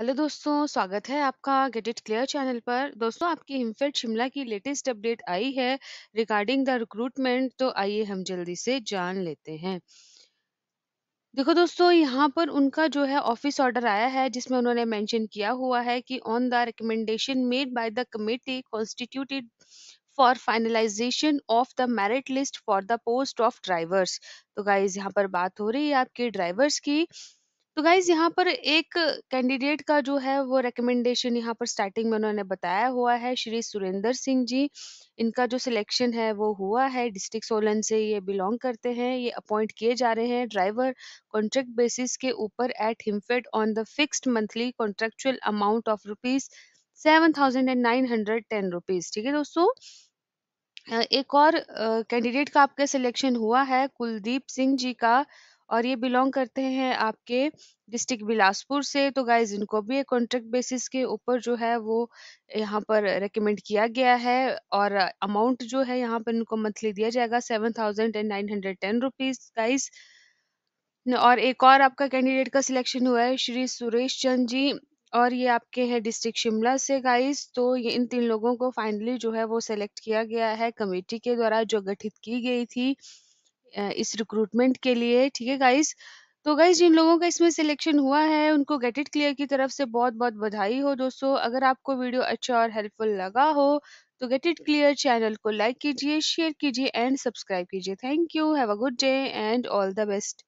hello दोस्तों स्वागत है आपका गेट इट क्लियर चैनल पर दोस्तों आपकी हिमफेड शिमला की लेटेस्ट अपडेट आई है रिगार्डिंग द रिक्रूटमेंट तो आइए हम जल्दी से जान लेते हैं देखो दोस्तों यहाँ पर उनका जो है ऑफिस ऑर्डर आया है जिसमें उन्होंने मेंशन किया हुआ है कि on the recommendation made by the committee constituted for finalisation of the merit list for the post of drivers तो गाइज यहाँ पर बात हो रही है आपके ड्राइवर्स की तो गाइज यहाँ पर एक कैंडिडेट का जो है वो रिकमेंडेशन यहाँ पर स्टार्टिंग में उन्होंने बताया हुआ है श्री सुरेंद्र सिंह जी इनका जो सिलेक्शन है वो हुआ है डिस्ट्रिक्ट सोलन से ये बिलोंग करते हैं ये अपॉइंट किए जा रहे हैं ड्राइवर कॉन्ट्रैक्ट बेसिस के ऊपर at Himfed on the fixed monthly contractual amount of rupees seven thousand and nine hundred ten rupees ठीक है दोस्तों एक और कैंडिडेट का आपका सिलेक्शन हुआ है कुलदीप सिंह जी का और ये बिलोंग करते हैं आपके डिस्ट्रिक्ट बिलासपुर से तो गाइज इनको भी कॉन्ट्रैक्ट बेसिस के ऊपर जो है वो यहाँ पर रिकमेंड किया गया है और अमाउंट जो है यहाँ पर इनको मंथली दिया जाएगा seven thousand and nine hundred ten rupees guys और एक और आपका कैंडिडेट का सिलेक्शन हुआ है श्री सुरेश चंद जी और ये आपके हैं डिस्ट्रिक्ट शिमला से गाइस तो ये इन तीन लोगों को फाइनली जो है वो सेलेक्ट किया गया है कमेटी के द्वारा जो गठित की गई थी इस रिक्रूटमेंट के लिए ठीक है गाइस तो गाइस जिन लोगों का इसमें सिलेक्शन हुआ है उनको गेट इट क्लियर की तरफ से बहुत बहुत बधाई हो दोस्तों अगर आपको वीडियो अच्छा और हेल्पफुल लगा हो तो गेट इट क्लियर चैनल को लाइक कीजिए शेयर कीजिए एंड सब्सक्राइब कीजिए thank you have a good day and all the best